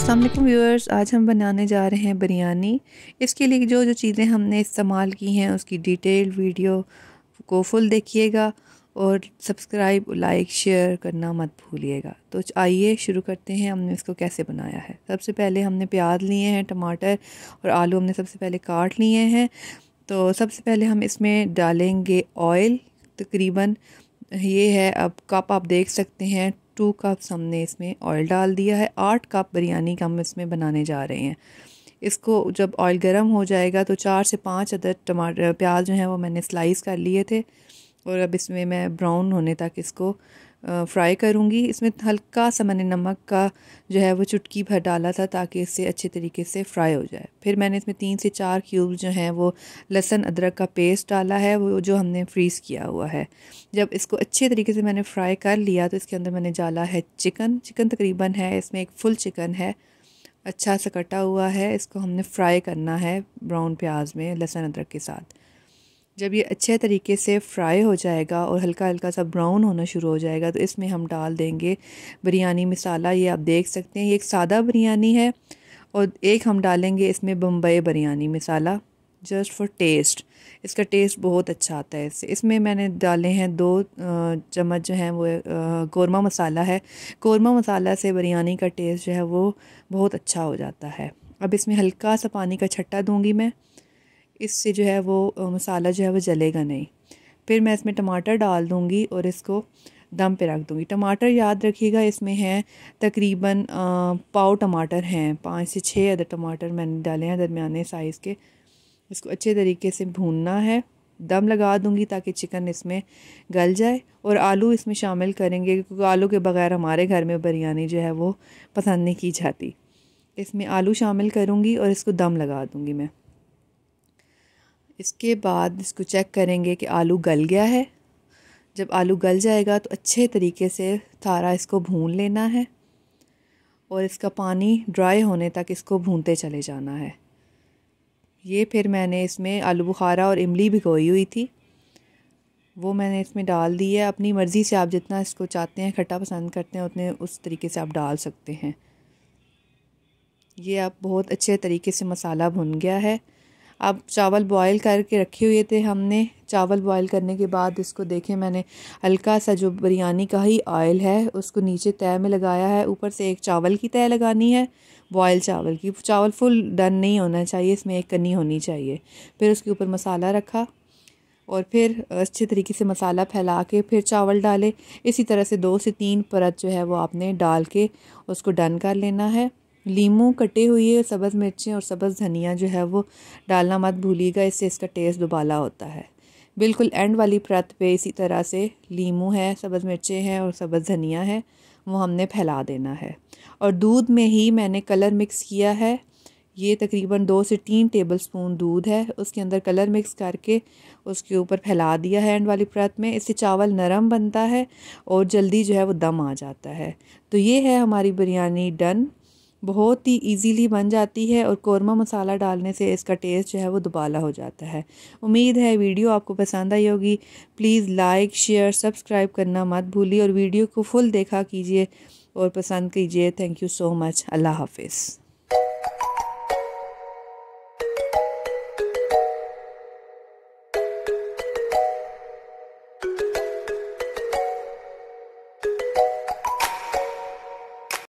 Aslam viewers आज हम बनाने जा रहे हैं बिरयानी इसके लिए जो जो चीज़ें हमने इस्तेमाल की हैं उसकी डिटेल वीडियो को फुल देखिएगा और सब्सक्राइब लाइक शेयर करना मत भूलिएगा तो आइए शुरू करते हैं हमने इसको कैसे बनाया है सबसे पहले हमने प्याज लिए हैं टमाटर और आलू हमने सबसे पहले काट लिए हैं तो सबसे पहले हम इसमें डालेंगे ऑयल तकरीबन ये है अब कप आप देख सकते हैं टू कप्स हमने इसमें ऑयल डाल दिया है आठ कप बिरयानी का हम इसमें बनाने जा रहे हैं इसको जब ऑयल गर्म हो जाएगा तो चार से पाँच अदर टमा प्याज जो हैं वो मैंने स्लाइस कर लिए थे और अब इसमें मैं ब्राउन होने तक इसको फ्राई करूँगी इसमें हल्का सा मैंने नमक का जो है वो चुटकी भर डाला था ताकि इससे अच्छे तरीके से फ्राई हो जाए फिर मैंने इसमें तीन से चार क्यूब जो हैं वो लहसन अदरक का पेस्ट डाला है वो जो हमने फ्रीज़ किया हुआ है जब इसको अच्छे तरीके से मैंने फ्राई कर लिया तो इसके अंदर मैंने डाला है चिकन चिकन तकरीबन है इसमें एक फुल चिकन है अच्छा सा कटा हुआ है इसको हमने फ्राई करना है ब्राउन प्याज में लहसुन अदरक के साथ जब ये अच्छे तरीके से फ्राई हो जाएगा और हल्का हल्का सा ब्राउन होना शुरू हो जाएगा तो इसमें हम डाल देंगे बिरयानी मसाला ये आप देख सकते हैं ये एक सादा बिरयानी है और एक हम डालेंगे इसमें Bombay biryani masala just for taste इसका टेस्ट बहुत अच्छा आता है इससे इसमें मैंने डाले हैं दो चम्मच जो हैं वो कौरमा मसाला है कौरमा मसाला से बिरयानी का टेस्ट जो है वो बहुत अच्छा हो जाता है अब इसमें हल्का सा पानी का छट्टा दूँगी मैं इससे जो है वो मसाला जो है वो जलेगा नहीं फिर मैं इसमें टमाटर डाल दूँगी और इसको दम पे रख दूँगी टमाटर याद रखिएगा इसमें हैं तकरीबन पाव टमाटर हैं पाँच से छः अदर टमाटर मैंने डाले हैं दरमियाने साइज़ के इसको अच्छे तरीके से भूनना है दम लगा दूँगी ताकि चिकन इसमें गल जाए और आलू इसमें शामिल करेंगे क्योंकि आलू के बगैर हमारे घर में बिरयानी जो है वो पसंद नहीं की जाती इसमें आलू शामिल करूँगी और इसको दम लगा दूँगी मैं इसके बाद इसको चेक करेंगे कि आलू गल गया है जब आलू गल जाएगा तो अच्छे तरीके से थारा इसको भून लेना है और इसका पानी ड्राई होने तक इसको भूनते चले जाना है ये फिर मैंने इसमें आलू बुखारा और इमली भिगोई हुई थी वो मैंने इसमें डाल दी है अपनी मर्ज़ी से आप जितना इसको चाहते हैं खट्टा पसंद करते हैं उतने उस तरीके से आप डाल सकते हैं ये आप बहुत अच्छे तरीके से मसाला भुन गया है अब चावल बॉयल करके रखे हुए थे हमने चावल बॉयल करने के बाद इसको देखें मैंने हल्का सा जो बिरयानी का ही ऑयल है उसको नीचे तय में लगाया है ऊपर से एक चावल की तय लगानी है बॉयल चावल की चावल फुल डन नहीं होना चाहिए इसमें एक कनी होनी चाहिए फिर उसके ऊपर मसाला रखा और फिर अच्छे तरीके से मसाला फैला के फिर चावल डाले इसी तरह से दो से तीन परत जो है वो आपने डाल के उसको डन कर लेना है लीमू कटे हुए सब्ज़ मिर्चें और सब्ज़ धनिया जो है वो डालना मत भूलिएगा इससे इसका टेस्ट दुबाला होता है बिल्कुल एंड वाली परत पे इसी तरह से लीमू है सब्ज़ मिर्चें हैं और सब्ज़ धनिया है वो हमने फैला देना है और दूध में ही मैंने कलर मिक्स किया है ये तकरीबन दो से तीन टेबल स्पून दूध है उसके अंदर कलर मिक्स करके उसके ऊपर फैला दिया है एंड वाली परत में इससे चावल नरम बनता है और जल्दी जो है वो दम आ जाता है तो ये है हमारी बिरयानी डन बहुत ही इजीली बन जाती है और कौरमा मसाला डालने से इसका टेस्ट जो है वो दुबाला हो जाता है उम्मीद है वीडियो आपको पसंद आई होगी प्लीज़ लाइक शेयर सब्सक्राइब करना मत भूलिए और वीडियो को फुल देखा कीजिए और पसंद कीजिए थैंक यू सो मच अल्लाह हाफिज़